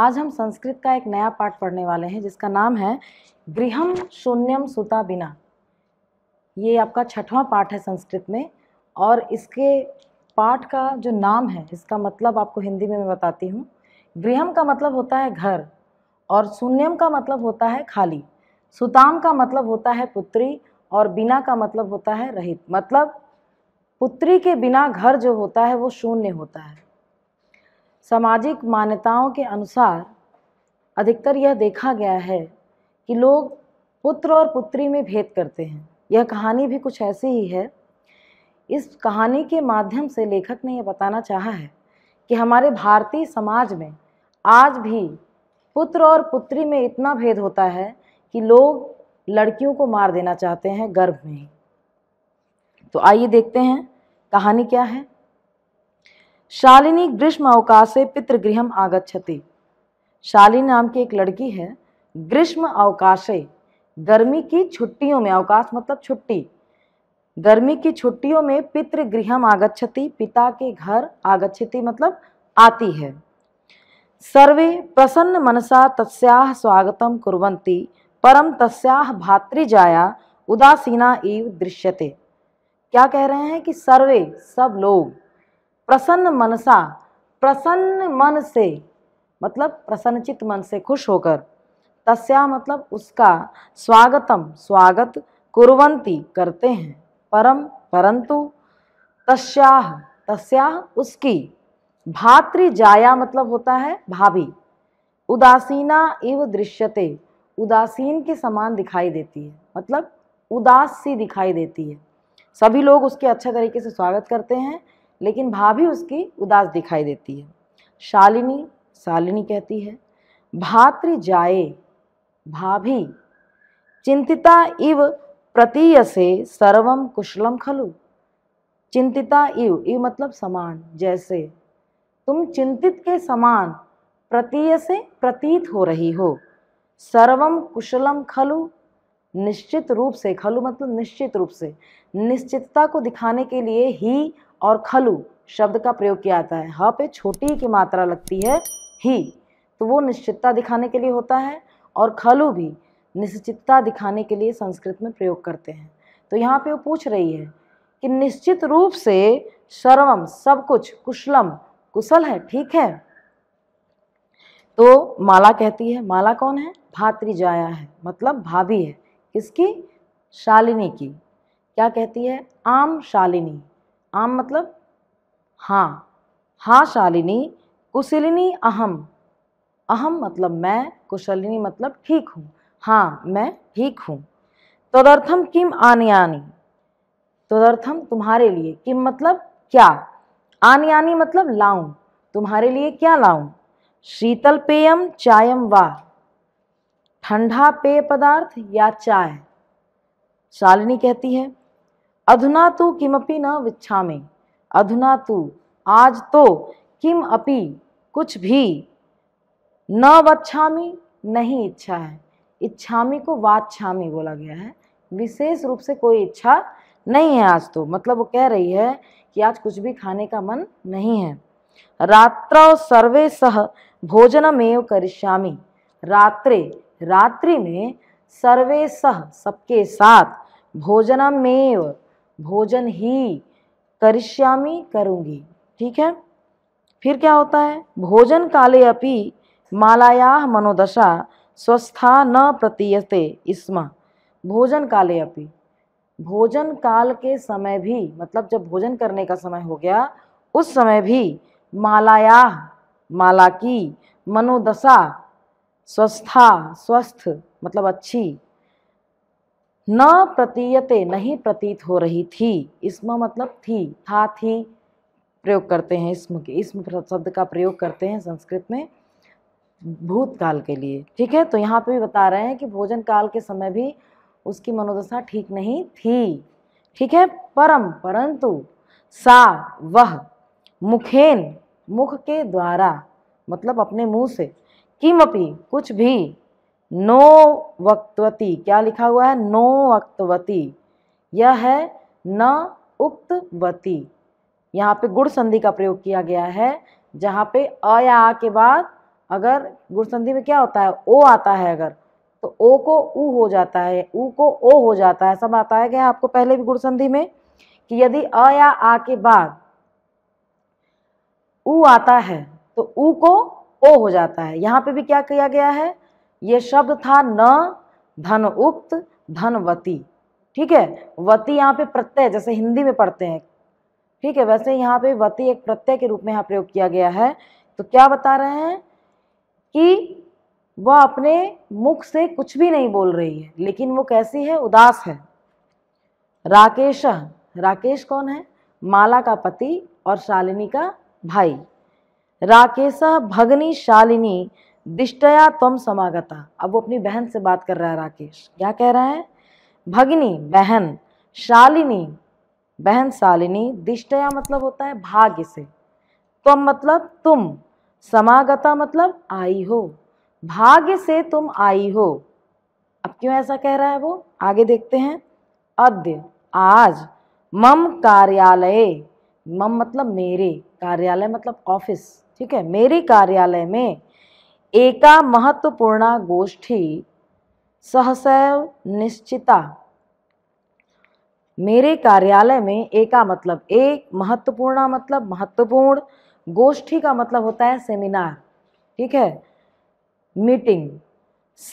आज हम संस्कृत का एक नया पाठ पढ़ने वाले हैं जिसका नाम है गृहम शून्यम सुता बिना ये आपका छठवां पाठ है संस्कृत में और इसके पाठ का जो नाम है इसका मतलब आपको हिंदी में मैं बताती हूँ गृहम का मतलब होता है घर और शून्यम का मतलब होता है खाली सुताम का मतलब होता है पुत्री और बिना का मतलब होता है रहित मतलब पुत्री के बिना घर जो होता है वो शून्य होता है सामाजिक मान्यताओं के अनुसार अधिकतर यह देखा गया है कि लोग पुत्र और पुत्री में भेद करते हैं यह कहानी भी कुछ ऐसी ही है इस कहानी के माध्यम से लेखक ने यह बताना चाहा है कि हमारे भारतीय समाज में आज भी पुत्र और पुत्री में इतना भेद होता है कि लोग लड़कियों को मार देना चाहते हैं गर्भ में ही तो आइए देखते हैं कहानी क्या है शालिनी ग्रीष्म अवकाश से पितृगृह आगछति शालिनी नाम की एक लड़की है ग्रीष्म अवकाशे गर्मी की छुट्टियों में अवकाश मतलब छुट्टी गर्मी की छुट्टियों में पितृगृह आगछति पिता के घर आगछति मतलब आती है सर्वे प्रसन्न मनसा तस्याह स्वागतम कुरंती परम तस्याह भातृजाया उदासीना इव दृश्यते क्या कह रहे हैं कि सर्वे सब लोग प्रसन्न मनसा प्रसन्न मन से मतलब प्रसन्नचित मन से खुश होकर तस्या मतलब उसका स्वागतम स्वागत कुरवंती करते हैं परम परंतु तस्या तस्या उसकी जाया मतलब होता है भाभी उदासीना इव दृश्यते उदासीन के समान दिखाई देती है मतलब उदास सी दिखाई देती है सभी लोग उसके अच्छे तरीके से स्वागत करते हैं लेकिन भाभी उसकी उदास दिखाई देती है शालिनी शालिनी कहती है भातृ जाए भाभी चिंतिता इव प्रतीय से सर्वम कुशलम खलु चिंतिता इव इव मतलब समान जैसे तुम चिंतित के समान प्रतीय से प्रतीत हो रही हो सर्वम कुशलम खलु निश्चित रूप से खलु मतलब निश्चित रूप से निश्चितता को दिखाने के लिए ही और खलु शब्द का प्रयोग किया जाता है ह पे छोटी की मात्रा लगती है ही तो वो निश्चितता दिखाने के लिए होता है और खलु भी निश्चितता दिखाने के लिए संस्कृत में प्रयोग करते हैं तो यहाँ पे वो पूछ रही है कि निश्चित रूप से सर्वम सब कुछ कुशलम कुशल है ठीक है तो माला कहती है माला कौन है भातृजाया है मतलब भाभी है किसकी शालिनी की क्या कहती है आम शालिनी आम मतलब हाँ हाँ शालिनी कुशलिनी अहम अहम मतलब मैं कुशलिनी मतलब ठीक हूँ हाँ मैं ठीक हूँ तदर्थम किम आनयानी तदर्थम तुम्हारे लिए किम मतलब क्या आनयानी मतलब लाऊं तुम्हारे लिए क्या लाऊं शीतल पेयम चायम वा ठंडा पेय पदार्थ या चाय शालिनी कहती है अधुना तो किमपि न विच्छा में अधुना तो आज तो किम अपि कुछ भी न वच्छामी नहीं इच्छा है इच्छामी को वाच्छामी बोला गया है विशेष रूप से कोई इच्छा नहीं है आज तो मतलब वो कह रही है कि आज कुछ भी खाने का मन नहीं है रात्र सर्वे सह भोजनमेव करिष्यामी रात्रे रात्रि में सर्वे सह सबके साथ भोजनमेव भोजन ही करिष्यामी करूँगी ठीक है फिर क्या होता है भोजन काले अपि मालाया मनोदशा स्वस्था न प्रतीयते इसमा भोजन काले अपि भोजन काल के समय भी मतलब जब भोजन करने का समय हो गया उस समय भी मालाया माला की मनोदशा स्वस्था स्वस्थ मतलब अच्छी न प्रतीयते नहीं प्रतीत हो रही थी इसम मतलब थी था थी प्रयोग करते हैं इसम के इसम शब्द का प्रयोग करते हैं संस्कृत में भूतकाल के लिए ठीक है तो यहाँ पे भी बता रहे हैं कि भोजन काल के समय भी उसकी मनोदशा ठीक नहीं थी ठीक है परम परंतु सा वह मुखेन मुख के द्वारा मतलब अपने मुंह से किमपि कुछ भी नो वक्तवती क्या लिखा हुआ है नो वक्तवती यह है न उक्तवती यहाँ पे गुड़ संधि का प्रयोग किया गया है जहाँ पे अ या आ के बाद अगर गुड़ संधि में क्या होता है ओ आता है अगर तो ओ को ऊ हो जाता है ऊ को ओ हो जाता है सब आता है क्या आपको पहले भी गुड़ संधि में कि यदि अ या आ के बाद ऊ आता है तो ऊ को ओ हो जाता है यहाँ पे भी क्या किया गया है ये शब्द था न धन उक्त धनवती ठीक है वती यहाँ पे प्रत्यय जैसे हिंदी में पढ़ते हैं ठीक है वैसे यहाँ पे वती एक प्रत्यय के रूप में यहाँ प्रयोग किया गया है तो क्या बता रहे हैं कि वह अपने मुख से कुछ भी नहीं बोल रही है लेकिन वो कैसी है उदास है राकेश राकेश कौन है माला का पति और शालिनी का भाई राकेश भगनी शालिनी दिष्टया तुम समागता अब वो अपनी बहन से बात कर रहा है राकेश क्या कह रहा है भगनी बहन शालिनी बहन शालिनी दिष्टया मतलब होता है भाग्य से तम मतलब तुम समागता मतलब आई हो भाग्य से तुम आई हो अब क्यों ऐसा कह रहा है वो आगे देखते हैं अद्य आज मम कार्यालय मम मतलब मेरे कार्यालय मतलब ऑफिस ठीक है मेरे कार्यालय में एका महत्वपूर्णा गोष्ठी सहसैव निश्चिता मेरे कार्यालय में एका मतलब एक महत्वपूर्णा मतलब महत्वपूर्ण गोष्ठी का मतलब होता है सेमिनार ठीक है मीटिंग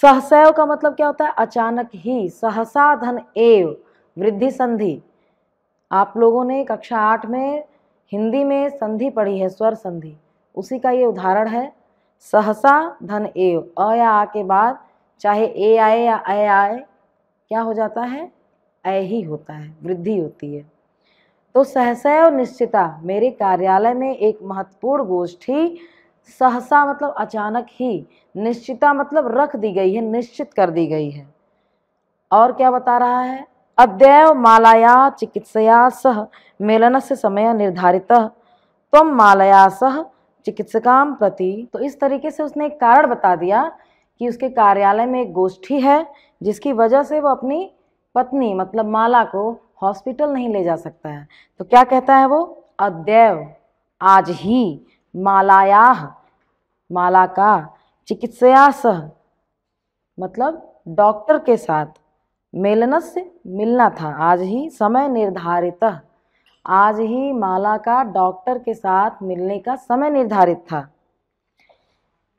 सहसैव का मतलब क्या होता है अचानक ही सहसा धन एव वृद्धि संधि आप लोगों ने कक्षा आठ में हिंदी में संधि पढ़ी है स्वर संधि उसी का ये उदाहरण है सहसा धन एव अ या आ के बाद चाहे ए आए या अ आए क्या हो जाता है अ ही होता है वृद्धि होती है तो सहसा और निश्चिता मेरे कार्यालय में एक महत्वपूर्ण गोष्ठी सहसा मतलब अचानक ही निश्चिता मतलब रख दी गई है निश्चित कर दी गई है और क्या बता रहा है अद्यव मालाया चिकित्सया सह मेलन से समय निर्धारित तम मालाया सह चिकित्सका प्रति तो इस तरीके से उसने एक कारण बता दिया कि उसके कार्यालय में एक गोष्ठी है जिसकी वजह से वो अपनी पत्नी मतलब माला को हॉस्पिटल नहीं ले जा सकता है तो क्या कहता है वो अद्यव आज ही मालाया माला का चिकित्सया सह मतलब डॉक्टर के साथ मेलनस से मिलना था आज ही समय निर्धारित आज ही माला का डॉक्टर के साथ मिलने का समय निर्धारित था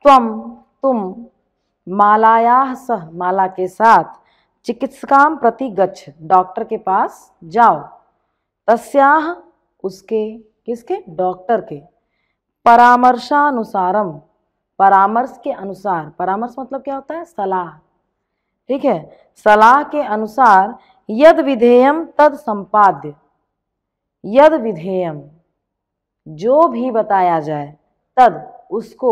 तुम तुम मालाया सह माला के साथ चिकित्सका प्रति गच्छ डॉक्टर के पास जाओ तस्याह उसके किसके डॉक्टर के परामर्शानुसारम परामर्श के अनुसार परामर्श मतलब क्या होता है सलाह ठीक है सलाह के अनुसार यद विधेयम तद संपाद्य यद विधेयम जो भी बताया जाए तद उसको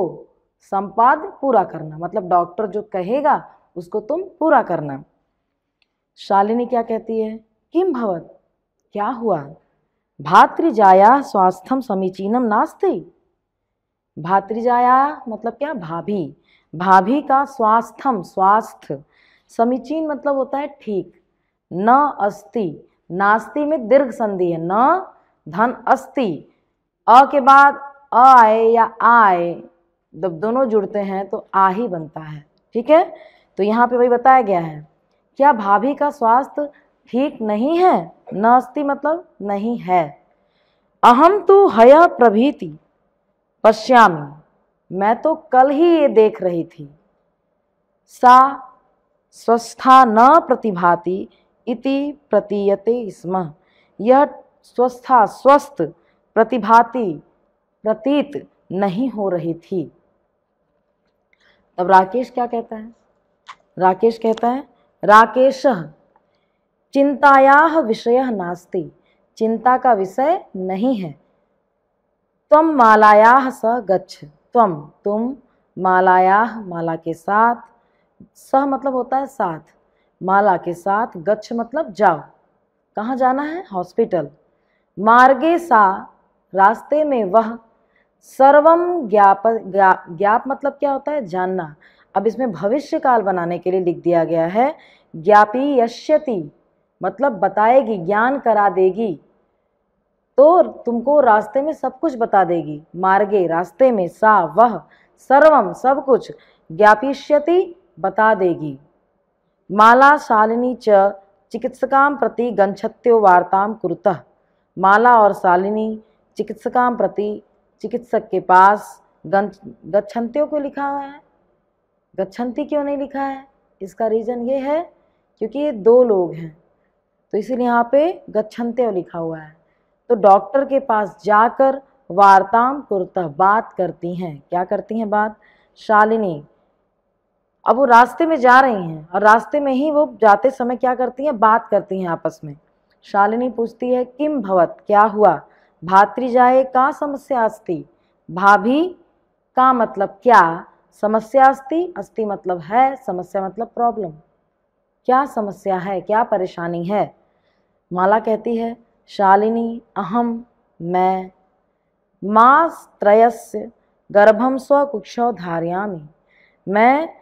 संपाद पूरा करना मतलब डॉक्टर जो कहेगा उसको तुम पूरा करना शालिनी क्या कहती है किम भवत क्या हुआ भातृजाया स्वास्थ्यम समीचीनम नास्ति भातृजाया मतलब क्या भाभी भाभी का स्वास्थ्यम स्वास्थ्य समीचीन मतलब होता है ठीक न अस्ति नास्ति में दीर्घ संधि है न धन अस्ति अ के बाद आए या आए जब दोनों जुड़ते हैं तो आ ही बनता है ठीक है तो यहाँ पे वही बताया गया है क्या भाभी का स्वास्थ्य ठीक नहीं है न अस्थि मतलब नहीं है अहम तो हय प्रभीति पश्यामी मैं तो कल ही ये देख रही थी सा स्वस्था न प्रतिभाति इति प्रतीयते स्म यह स्वस्था स्वस्थ प्रतिभाति प्रतीत नहीं हो रही थी तब राकेश क्या कहता है राकेश कहता है राकेश चिंताया विषय नास्ति चिंता का विषय नहीं है तम मालाया स गच्छ तम तुम मालाया माला के साथ सह मतलब होता है साथ माला के साथ गच्छ मतलब जाओ कहाँ जाना है हॉस्पिटल मार्गे सा रास्ते में वह सर्वम ज्ञाप ज्ञा, ज्ञाप मतलब क्या होता है जानना अब इसमें भविष्य काल बनाने के लिए लिख दिया गया है ज्ञापी यश्यति मतलब बताएगी ज्ञान करा देगी तो तुमको रास्ते में सब कुछ बता देगी मार्गे रास्ते में सा वह सर्वम सब कुछ ज्ञापिष्यति बता देगी माला शालिनी च चिकित्सका प्रति गच्छत्यो वार्ताम कुरुतः माला और शालिनी चिकित्सका प्रति चिकित्सक के पास गच्छंत्यों को लिखा हुआ है गच्छंती क्यों नहीं लिखा है इसका रीज़न ये है क्योंकि ये दो लोग हैं तो इसीलिए यहाँ पे गच्छंत्य लिखा हुआ है तो डॉक्टर के पास जाकर वार्ताम कुरतः बात करती हैं क्या करती हैं बात शालिनी अब वो रास्ते में जा रही हैं और रास्ते में ही वो जाते समय क्या करती हैं बात करती हैं आपस में शालिनी पूछती है किम भवत क्या हुआ भातृजाए का समस्या अस्ति भाभी का मतलब क्या समस्या अस्ति अस्ति मतलब है समस्या मतलब प्रॉब्लम क्या समस्या है क्या परेशानी है माला कहती है शालिनी अहम मैं मास त्रयस्य गर्भम स्वकुक्षौ धारियामी मैं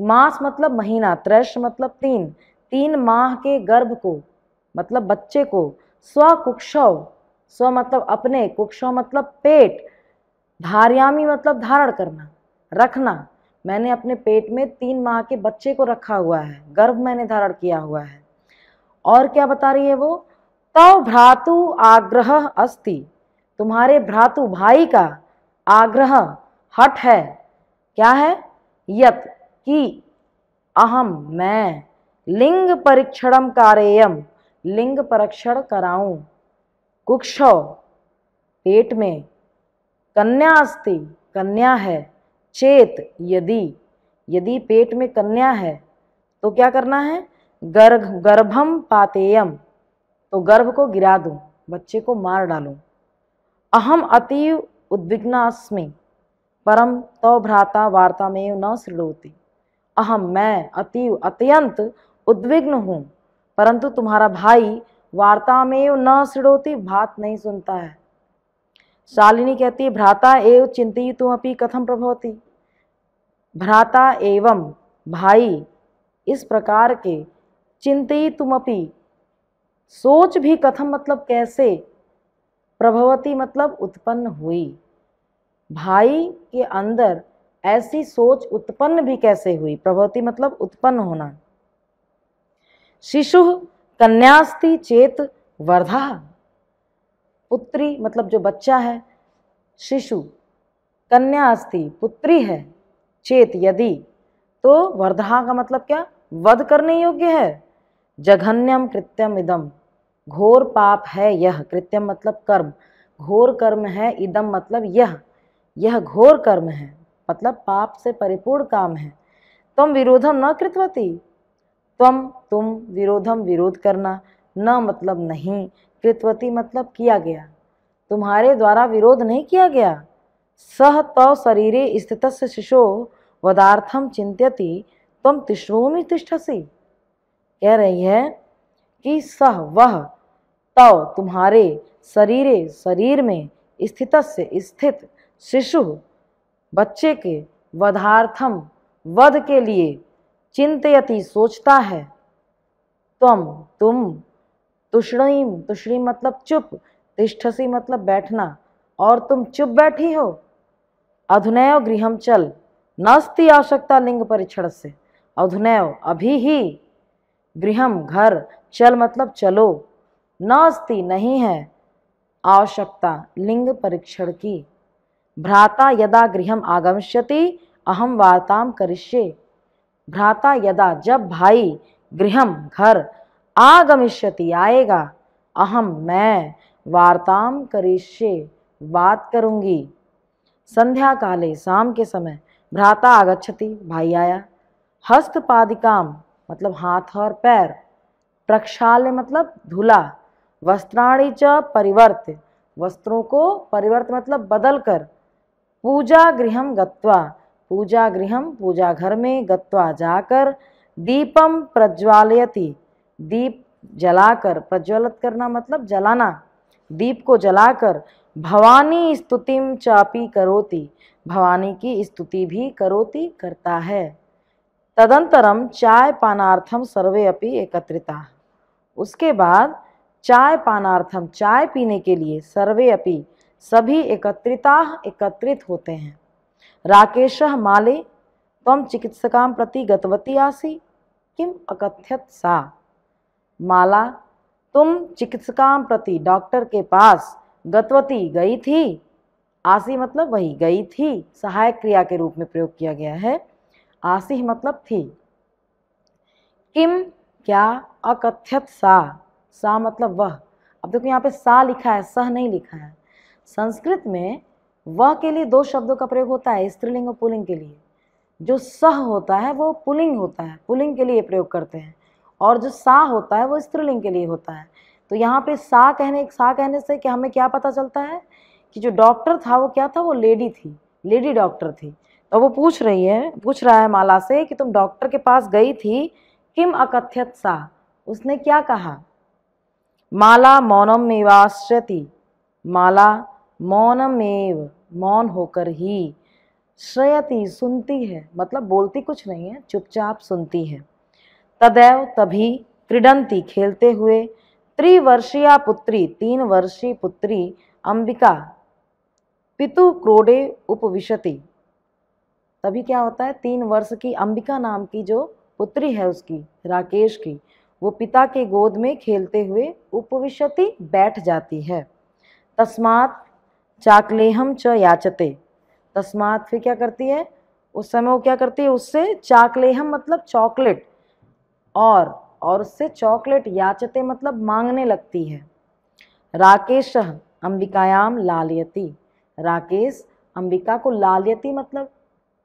मास मतलब महीना त्रैश मतलब तीन तीन माह के गर्भ को मतलब बच्चे को स्वकुक्षव स्व मतलब अपने कुक्षव मतलब पेट धार्यामी मतलब धारण करना रखना मैंने अपने पेट में तीन माह के बच्चे को रखा हुआ है गर्भ मैंने धारण किया हुआ है और क्या बता रही है वो तव भ्रातु आग्रह अस्ति तुम्हारे भ्रातु भाई का आग्रह हट है क्या है यत कि अहम मैं लिंग परीक्षणम कारेयम लिंग परीक्षण कराऊं कुक्ष पेट में कन्या अस्ति कन्या है चेत यदि यदि पेट में कन्या है तो क्या करना है गर्भ गर्भम पातेयम तो गर्भ को गिरा दूं बच्चे को मार डालूं अहम अतीव उद्विग्नास्मि अस्मि परम तो भ्राता वार्ता में न श्रृणोती अहम मैं अतीव अत्यंत उद्विग्न हूँ परंतु तुम्हारा भाई वार्ता में न सिड़ोती भात नहीं सुनता है शालिनी कहती है भ्राता एव अपनी कथम प्रभवती भ्राता एवं भाई इस प्रकार के चिंतितुमपि सोच भी कथम मतलब कैसे प्रभवती मतलब उत्पन्न हुई भाई के अंदर ऐसी सोच उत्पन्न भी कैसे हुई प्रभवती मतलब उत्पन्न होना शिशु कन्यास्ति चेत वर्धा पुत्री मतलब जो बच्चा है शिशु कन्या अस्थि पुत्री है चेत यदि तो वर्धा का मतलब क्या वध करने योग्य है जघन्यम कृत्यम इदम घोर पाप है यह कृत्यम मतलब कर्म घोर कर्म है इदम मतलब यह यह घोर कर्म है मतलब पाप से परिपूर्ण काम है तुम विरोधम न कृतवती तुम तुम विरोधम विरोध करना न मतलब नहीं कृतवती मतलब किया गया तुम्हारे द्वारा विरोध नहीं किया गया सह तव शरीरे स्थित शिशो वदार्थम चिंत्यति तुम में तिष्ठसी कह रही है कि सह वह तव तुम्हारे शरीरे शरीर में स्थित से स्थित शिशु बच्चे के वधार्थम वध के लिए चिंतयति सोचता है तुम तुम तुष्णीम तुष्णी मतलब चुप तिष्ठसी मतलब बैठना और तुम चुप बैठी हो अधुनय गृहम चल नास्ति आवश्यकता लिंग परीक्षण से अधुनय अभी ही गृहम घर चल मतलब चलो नास्ति नहीं है आवश्यकता लिंग परीक्षण की भ्राता यदा गृह आगमिष्यति अहम वार्ता करिष्ये भ्राता यदा जब भाई गृह घर आगमिष्यति आएगा अहम मैं वार्ता करिष्ये बात करूंगी संध्या काले शाम के समय भ्राता आगच्छति भाई आया हस्तपादिकाम मतलब हाथ और पैर प्रक्षाल्य मतलब धुला वस्त्राणी च परिवर्त वस्त्रों को परिवर्त मतलब बदल कर पूजा गृह गत्वा पूजा घर में गत्वा जाकर दीपम प्रज्वालयति दीप जलाकर प्रज्वलित करना मतलब जलाना दीप को जलाकर भवानी स्तुतिम चापी करोति भवानी की स्तुति भी करोति करता है तदंतरम चाय पानार्थम सर्वे अपि एकत्रिता उसके बाद चाय पानार्थम चाय पीने के लिए सर्वे अपि सभी एकत्रिता एकत्रित होते हैं राकेश माले तम चिकित्सका प्रति गतवती आसी किम अकथ्यत सा माला तुम चिकित्सकां प्रति डॉक्टर के पास गतवती गई थी आसी मतलब वही गई थी सहायक क्रिया के रूप में प्रयोग किया गया है आसी मतलब थी किम क्या अकथ्यत सा सा मतलब वह अब देखो यहाँ पे सा लिखा है सह नहीं लिखा है संस्कृत में वह के लिए दो शब्दों का प्रयोग होता है स्त्रीलिंग और पुलिंग के लिए जो सह होता है वो पुलिंग होता है पुलिंग के लिए प्रयोग करते हैं और जो सा होता है वो स्त्रीलिंग के लिए होता है तो यहाँ पे सा कहने सा कहने से कि हमें क्या पता चलता है कि जो डॉक्टर था वो क्या था वो लेडी थी लेडी डॉक्टर थी तो वो पूछ रही है पूछ रहा है माला से कि तुम डॉक्टर के पास गई थी किम अकथ्यत सा उसने क्या कहा माला मौनम मेवाश्रति माला मौनमेव मौन होकर ही श्रयती सुनती है मतलब बोलती कुछ नहीं है चुपचाप सुनती है तदैव तभी क्रीडंती खेलते हुए त्रिवर्षीया पुत्री तीन वर्षीय पुत्री अंबिका पितु क्रोडे उपविशति तभी क्या होता है तीन वर्ष की अंबिका नाम की जो पुत्री है उसकी राकेश की वो पिता के गोद में खेलते हुए उपविशति बैठ जाती है तस्मात चाकलेहम च याचते तस्मात फिर क्या करती है उस समय वो क्या करती है उससे चाकलेहम मतलब चॉकलेट और और उससे चॉकलेट याचते मतलब मांगने लगती है राकेश अंबिकायाम लालयती राकेश अंबिका को लालयती मतलब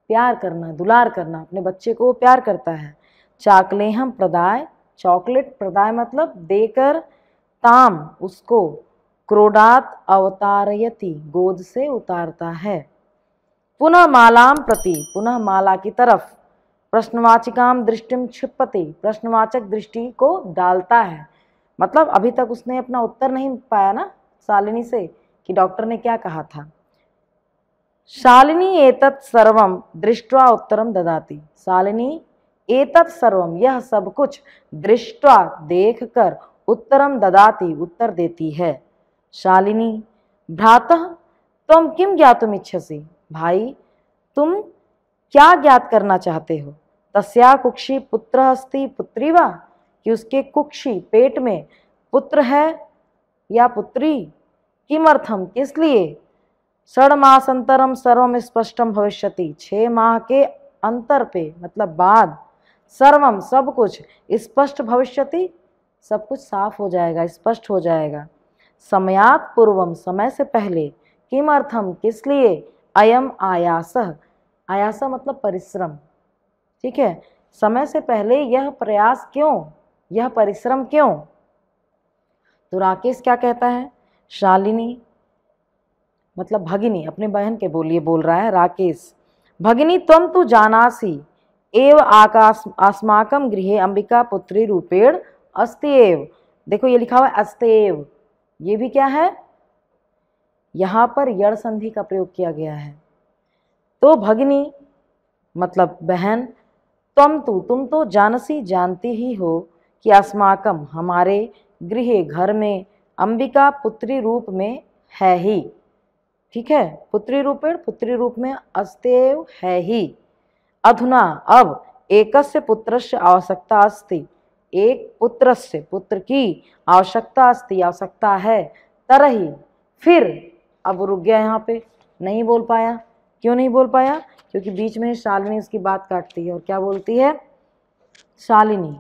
प्यार करना दुलार करना अपने बच्चे को वो प्यार करता है चाकलेहम प्रदाय चॉकलेट प्रदाय मतलब देकर ताम उसको क्रोडात अवतारयति गोद से उतारता है पुनः मालाम प्रति पुनः माला की तरफ प्रश्नवाचिकाम दृष्टि छिपति प्रश्नवाचक दृष्टि को डालता है मतलब अभी तक उसने अपना उत्तर नहीं पाया ना शालिनी से कि डॉक्टर ने क्या कहा था शालिनी एतत् सर्वम दृष्टवा उत्तरम ददाती शालिनी एतत् सर्वम यह सब कुछ दृष्टवा देखकर उत्तरम ददाती उत्तर देती है शालिनी भ्रात तुम किम ज्ञातुमिच्छसि भाई तुम क्या ज्ञात करना चाहते हो तस्या कुक्षी पुत्र अस्ति पुत्री वा कि उसके कुक्षी पेट में पुत्र है या पुत्री किमर्थम किस लिए षण अंतरम सर्वम स्पष्टम भविष्यति छः माह के अंतर पे मतलब बाद सर्वम सब कुछ स्पष्ट भविष्यति सब कुछ साफ हो जाएगा स्पष्ट हो जाएगा समयात पूर्वम समय से पहले किमर्थम किस लिए अयम आयास आयास मतलब परिश्रम ठीक है समय से पहले यह प्रयास क्यों यह परिश्रम क्यों तो राकेश क्या कहता है शालिनी मतलब भगिनी अपने बहन के बोलिए बोल रहा है राकेश भगिनी तुम तो जानासी एव आकाश अस्माकम गृह अंबिका पुत्री रूपेण अस्त्येव देखो ये लिखा हुआ है अस्तेव ये भी क्या है यहाँ पर यड़ संधि का प्रयोग किया गया है तो भगनी मतलब बहन तम तो तुम तो जानसी जानती ही हो कि अस्माकम हमारे गृह घर में अंबिका पुत्री रूप में है ही ठीक है पुत्री रूपेण पुत्री रूप में अस्तेव है ही अधुना अब एकस्य पुत्रस्य आवश्यकता अस्ति एक पुत्र से पुत्र की आवश्यकता अस्ति आवश्यकता है तरही फिर अब रुक गया यहाँ पे नहीं बोल पाया क्यों नहीं बोल पाया क्योंकि बीच में शालिनी उसकी बात काटती है और क्या बोलती है शालिनी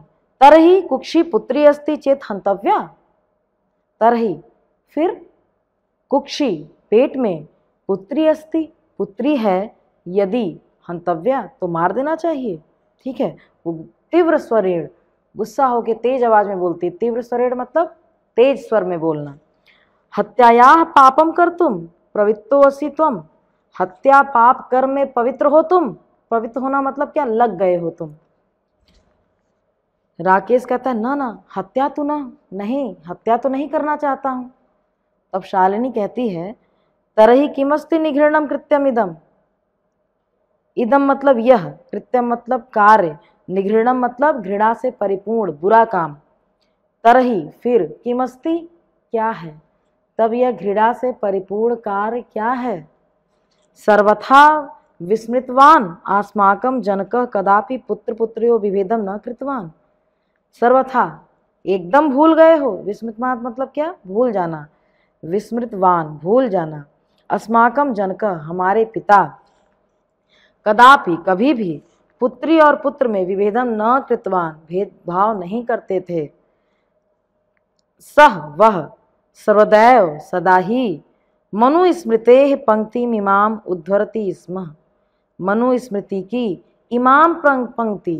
तरही कुक्षी पुत्री अस्ति चेत हंतव्या तरही फिर कुक्षी पेट में पुत्री अस्ति पुत्री है यदि हंतव्या तो मार देना चाहिए ठीक है वो तीव्र स्वरेण गुस्सा होकर तेज आवाज में बोलती तीव्र स्वरेण मतलब तेज स्वर में बोलना हत्याया पापम कर तुम पवित्रो असी तुम हत्या पाप कर में पवित्र हो तुम पवित्र होना मतलब क्या लग गए हो तुम राकेश कहता है ना ना हत्या तो ना नहीं हत्या तो नहीं करना चाहता हूँ तब शालिनी कहती है तरही किमस्ति निघृणम कृत्यम इदम इदम मतलब यह कृत्यम मतलब कार्य निघृणम मतलब घृणा से परिपूर्ण बुरा काम तरही फिर किमस्ती क्या है तब यह घृणा से परिपूर्ण कार्य क्या है सर्वथा विस्मृतवान आस्माकम जनक कदापि पुत्र पुत्रियों विभेदम न कृतवान सर्वथा एकदम भूल गए हो विस्मृतवान मतलब क्या भूल जाना विस्मृतवान भूल जाना अस्माकम जनक हमारे पिता कदापि कभी भी पुत्री और पुत्र में विभेदम न कृतवान भेदभाव नहीं करते थे सह वह सर्वदैव सदा ही मनुस्मृते पंक्ति इमाम उद्धरती स्म मनुस्मृति की इमाम पंक्ति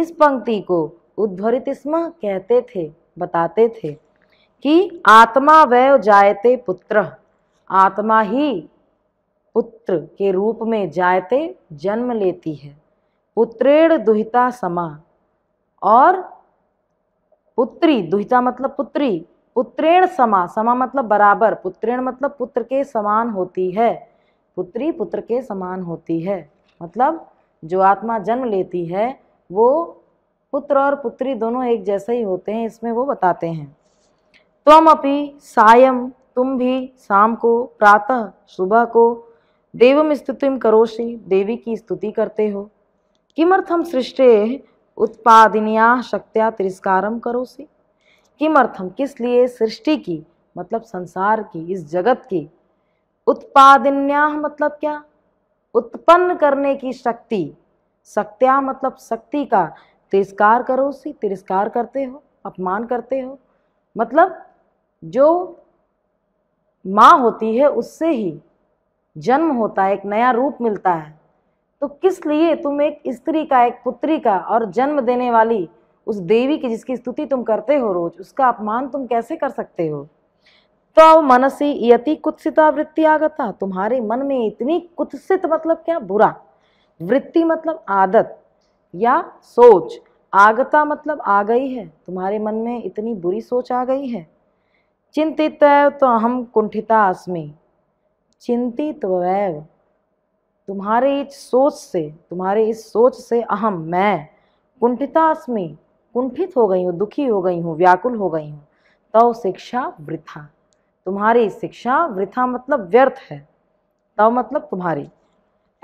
इस पंक्ति को उद्धरित स्म कहते थे बताते थे कि आत्मा वै जायते पुत्र आत्मा ही पुत्र के रूप में जायते जन्म लेती है पुत्रेण दुहिता समा और पुत्री दुहिता मतलब पुत्री पुत्रेण समा समा मतलब बराबर पुत्रेण मतलब पुत्र के समान होती है पुत्री पुत्र के समान होती है मतलब जो आत्मा जन्म लेती है वो पुत्र और पुत्री दोनों एक जैसे ही होते हैं इसमें वो बताते हैं तम अपि सायम तुम भी शाम को प्रातः सुबह को देवम स्तुतिम करोशी देवी की स्तुति करते हो किमर्थम सृष्टे उत्पादिनिया तिरस्कार करो सी किमर्थम किस लिए सृष्टि की मतलब संसार की इस जगत की उत्पादनिया मतलब क्या उत्पन्न करने की शक्ति शक्तिया मतलब शक्ति का तिरस्कार करो सी तिरस्कार करते हो अपमान करते हो मतलब जो माँ होती है उससे ही जन्म होता है एक नया रूप मिलता है तो किस लिए तुम एक स्त्री का एक पुत्री का और जन्म देने वाली उस देवी की जिसकी स्तुति तुम करते हो रोज उसका अपमान तुम कैसे कर सकते हो तो मनसी यति कुत्सिता वृत्ति आगता तुम्हारे मन में इतनी कुत्सित मतलब क्या बुरा वृत्ति मतलब आदत या सोच आगता मतलब आ गई है तुम्हारे मन में इतनी बुरी सोच आ गई है चिंतित तो हम कुंठिता अस्मि चिंतित वैव तुम्हारे इस सोच से तुम्हारे इस सोच से अहम मैं कुंठितास्मि कुंठित हो गई हूँ दुखी हो गई हूँ व्याकुल हो गई हूँ तव शिक्षा वृथा तुम्हारी शिक्षा वृथा मतलब व्यर्थ है तव मतलब तुम्हारी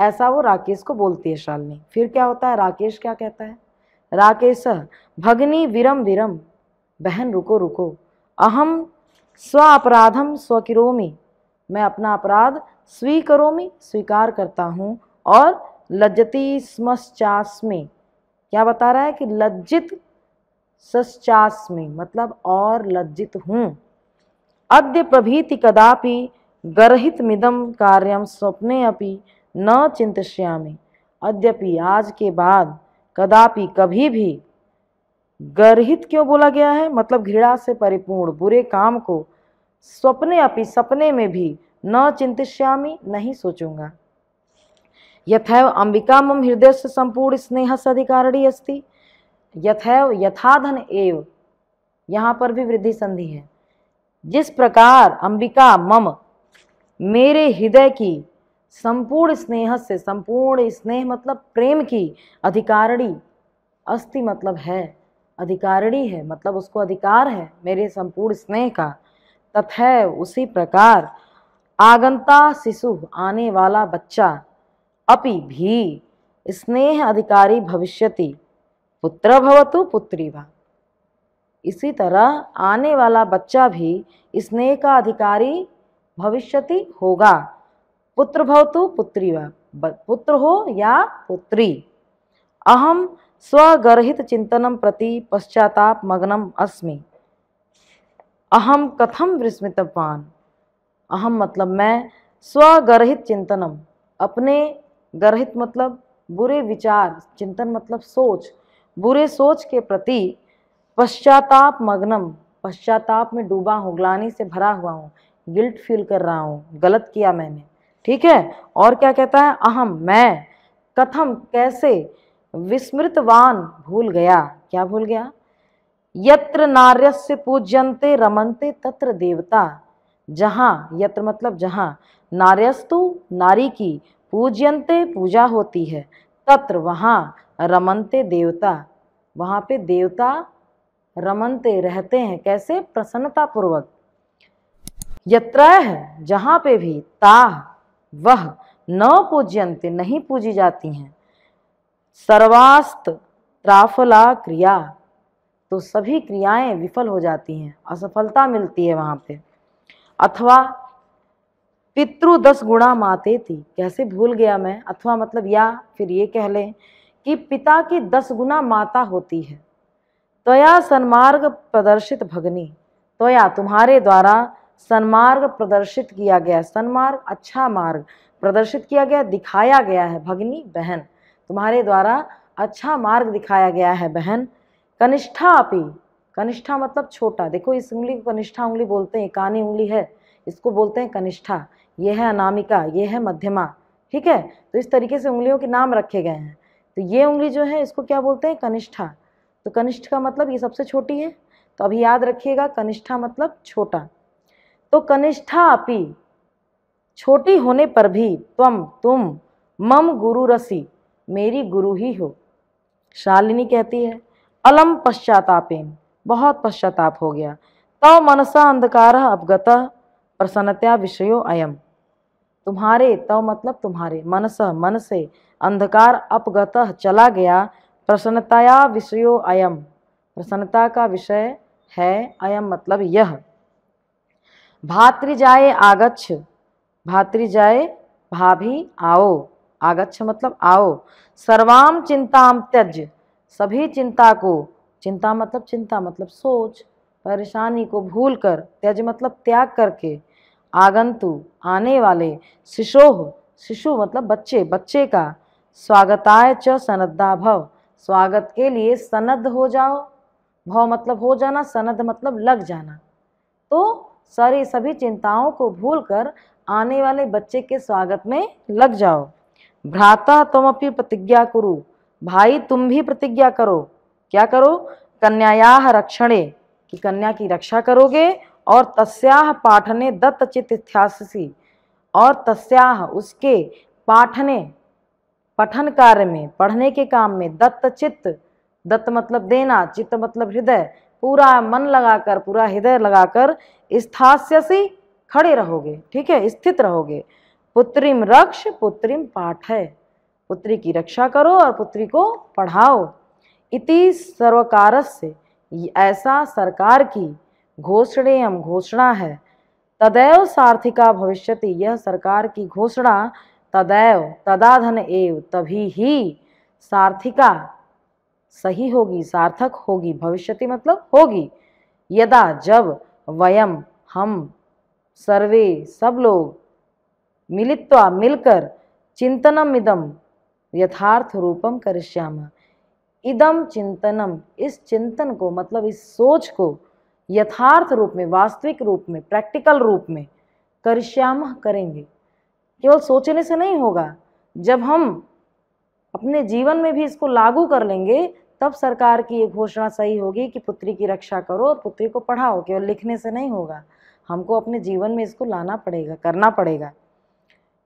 ऐसा वो राकेश को बोलती है शालिनी फिर क्या होता है राकेश क्या कहता है राकेश भगनी विरम विरम बहन रुको रुको अहम स्व अपराधम स्वकिरोमी मैं अपना अपराध स्वीकरोमी स्वीकार करता हूँ और लज्जती स्मश्चास क्या बता रहा है कि लज्जित सश्चास्मे मतलब और लज्जित हूँ अद्य प्रभीति कदापि गर्हित मिदम कार्यम स्वप्ने अपनी न चिंतश्यामी अद्यपि आज के बाद कदापि कभी भी गर्हित क्यों बोला गया है मतलब घृणा से परिपूर्ण बुरे काम को स्वप्ने अपि सपने में भी न चिंतिष्यामी नहीं सोचूंगा यथैव अंबिका मम हृदय से संपूर्ण स्नेह से अधिकारणी अस्ति यथैव यथाधन एव यहाँ पर भी वृद्धि संधि है जिस प्रकार अंबिका मम मेरे हृदय की संपूर्ण स्नेह से संपूर्ण स्नेह मतलब प्रेम की अधिकारणी अस्ति मतलब है अधिकारणी है मतलब उसको अधिकार है मेरे संपूर्ण स्नेह का तथैव उसी प्रकार आगंता शिशु आने वाला बच्चा अपि भी स्नेह अधिकारी भविष्यति पुत्र भवतु पुत्री वा इसी तरह आने वाला बच्चा भी स्नेह का अधिकारी भविष्यति होगा पुत्र भवतु पुत्री वा पुत्र हो या पुत्री अहम स्वगर्हित चिंतनम प्रति पश्चाताप मग्नम अस्मि अहम कथम विस्मितवान अहम मतलब मैं स्वगर्हित चिंतनम अपने गर्हित मतलब बुरे विचार चिंतन मतलब सोच बुरे सोच के प्रति पश्चाताप मग्नम पश्चाताप में डूबा हूँ ग्लानी से भरा हुआ हूँ गिल्ट फील कर रहा हूँ गलत किया मैंने ठीक है और क्या कहता है अहम मैं कथम कैसे विस्मृतवान भूल गया क्या भूल गया यत्र नार्यस्य पूज्यन्ते रमन्ते तत्र देवता जहाँ यत्र मतलब जहाँ नार्यस्तु नारी की पूज्यंते पूजा होती है तत्र वहाँ रमनते देवता वहाँ पे देवता रमनते रहते हैं कैसे प्रसन्नतापूर्वक यत्र जहाँ पे भी ता वह न पूज्यंते नहीं पूजी जाती हैं सर्वास्त त्राफला क्रिया तो सभी क्रियाएं विफल हो जाती हैं असफलता मिलती है वहाँ पे अथवा पितृ दस गुणा माते थी कैसे भूल गया मैं अथवा मतलब या फिर ये कह लें कि पिता की दस गुना माता होती है त्वया सन्मार्ग प्रदर्शित भगनी त्वया तुम्हारे द्वारा सन्मार्ग प्रदर्शित किया गया सन्मार्ग अच्छा मार्ग प्रदर्शित किया गया दिखाया गया है भगनी बहन तुम्हारे द्वारा अच्छा मार्ग दिखाया गया है बहन कनिष्ठा अपी कनिष्ठा मतलब छोटा देखो इस उंगली को कनिष्ठा उंगली बोलते हैं कानी उंगली है इसको बोलते हैं कनिष्ठा ये है अनामिका ये है मध्यमा ठीक है तो इस तरीके से उंगलियों के नाम रखे गए हैं तो ये उंगली जो है इसको क्या बोलते हैं कनिष्ठा तो कनिष्ठ का मतलब ये सबसे छोटी है तो अभी याद रखिएगा कनिष्ठा मतलब छोटा तो कनिष्ठा अपी छोटी होने पर भी तम तुम मम गुरु रसी मेरी गुरु ही हो शालिनी कहती है अलम पश्चातापेन बहुत पश्चाताप हो गया तव तो मनसा अंधकार अवगत प्रसन्नता विषयो अयम तुम्हारे तव तो मतलब तुम्हारे मनस मन से अंधकार अपगत चला गया प्रसन्नताया विषयो अयम प्रसन्नता का विषय है अयम मतलब यह भातृजाए आगच्छ भातृजाए भाभी आओ आगच्छ मतलब आओ सर्वाम चिंताम त्यज सभी चिंता को चिंता मतलब चिंता मतलब सोच परेशानी को भूल कर त्यज मतलब त्याग करके आगंतु आने वाले शिशोह शिशु मतलब बच्चे बच्चे का स्वागताय च सनद्धा भव स्वागत के लिए सनद हो जाओ भव मतलब हो जाना सनद मतलब लग जाना तो सारी सभी चिंताओं को भूल कर आने वाले बच्चे के स्वागत में लग जाओ भ्राता तुम अपनी प्रतिज्ञा करो भाई तुम भी प्रतिज्ञा करो क्या करो कन्याया रक्षणे कि कन्या की रक्षा करोगे और तस्याह पाठने दत्त चित्थ्यासी और तस्याह उसके पाठने पठन कार्य में पढ़ने के काम में दत्त चित्त दत्त मतलब देना चित्त मतलब हृदय पूरा मन लगाकर पूरा हृदय लगाकर स्थास्यसी खड़े रहोगे ठीक है स्थित रहोगे पुत्रिम रक्ष पुत्रिम पाठ है पुत्री की रक्षा करो और पुत्री को पढ़ाओ इति सर्वकार से ऐसा सरकार की घोषणेयम घोषणा है तदैव सार्थिका भविष्यति यह सरकार की घोषणा तदैव तदाधन एव तभी ही सार्थिका सही होगी सार्थक होगी भविष्यति मतलब होगी यदा जब वयम हम सर्वे सब लोग मिलित्वा मिलकर चिंतनम इदम यथार्थ रूपम करिष्यामा इदम चिंतनम इस चिंतन को मतलब इस सोच को यथार्थ रूप में वास्तविक रूप में प्रैक्टिकल रूप में करश्याम करेंगे केवल सोचने से नहीं होगा जब हम अपने जीवन में भी इसको लागू कर लेंगे तब सरकार की ये घोषणा सही होगी कि पुत्री की रक्षा करो और पुत्री को पढ़ाओ केवल लिखने से नहीं होगा हमको अपने जीवन में इसको लाना पड़ेगा करना पड़ेगा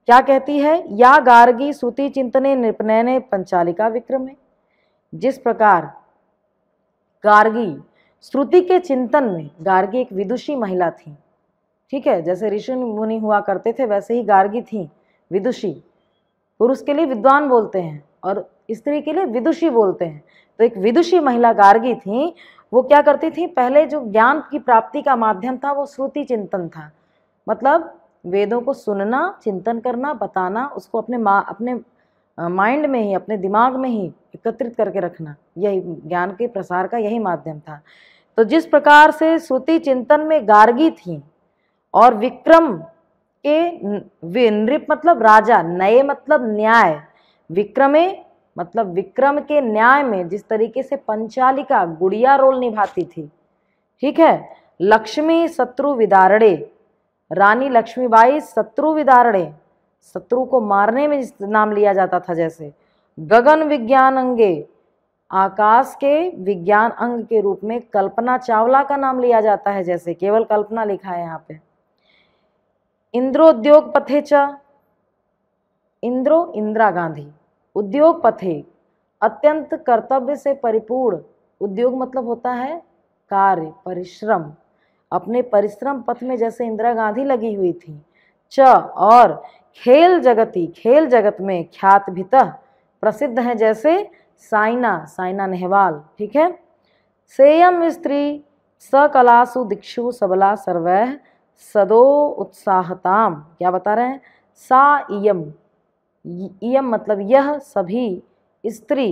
क्या कहती है या गार्गी सूती चिंतने निपनयने पंचालिका विक्रम है जिस प्रकार गार्गी श्रुति के चिंतन में गार्गी एक विदुषी महिला थी ठीक है जैसे ऋषि मुनि हुआ करते थे वैसे ही गार्गी थी विदुषी पुरुष के लिए विद्वान बोलते हैं और स्त्री के लिए विदुषी बोलते हैं तो एक विदुषी महिला गार्गी थी वो क्या करती थी पहले जो ज्ञान की प्राप्ति का माध्यम था वो श्रुति चिंतन था मतलब वेदों को सुनना चिंतन करना बताना उसको अपने माँ अपने माइंड में ही अपने दिमाग में ही एकत्रित करके रखना यही ज्ञान के प्रसार का यही माध्यम था तो जिस प्रकार से श्रुति चिंतन में गार्गी थी और विक्रम के नृप मतलब राजा नए मतलब न्याय विक्रमे मतलब विक्रम के न्याय में जिस तरीके से पंचालिका गुड़िया रोल निभाती थी ठीक है लक्ष्मी शत्रु विदारणे रानी लक्ष्मीबाई शत्रु विदारणे शत्रु को मारने में नाम लिया जाता था जैसे गगन विज्ञान अंगे आकाश के विज्ञान अंग के रूप में कल्पना चावला का नाम लिया जाता है जैसे केवल कल्पना लिखा है यहाँ पे इंद्रोद्योग पथे च इंद्रो इंदिरा गांधी उद्योग पथे अत्यंत कर्तव्य से परिपूर्ण उद्योग मतलब होता है कार्य परिश्रम अपने परिश्रम पथ में जैसे इंदिरा गांधी लगी हुई थी च और खेल जगती खेल जगत में ख्यात भीत प्रसिद्ध हैं जैसे साइना साइना नेहवाल ठीक है सेयम स्त्री सकलासु दीक्षु सबला सर्व सदो उत्साहताम क्या बता रहे हैं सा इयम इयम मतलब यह सभी स्त्री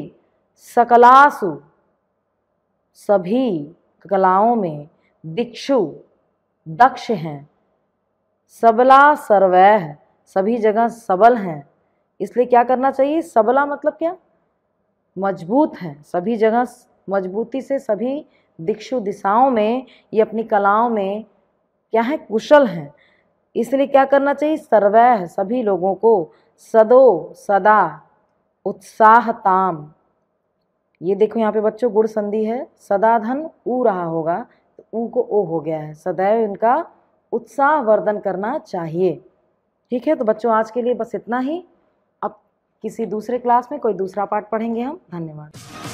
सकलासु सभी कलाओं में दीक्षु दक्ष हैं सबला सर्वह सभी जगह सबल हैं इसलिए क्या करना चाहिए सबला मतलब क्या मजबूत हैं सभी जगह मजबूती से सभी दिक्षु दिशाओं में ये अपनी कलाओं में क्या है कुशल हैं इसलिए क्या करना चाहिए सर्वैह सभी लोगों को सदो सदा उत्साह ताम ये देखो यहाँ पे बच्चों गुड़ संधि है सदा धन ऊ रहा होगा तो ऊ को ओ हो गया है सदैव इनका उत्साह वर्धन करना चाहिए ठीक है तो बच्चों आज के लिए बस इतना ही अब किसी दूसरे क्लास में कोई दूसरा पार्ट पढ़ेंगे हम धन्यवाद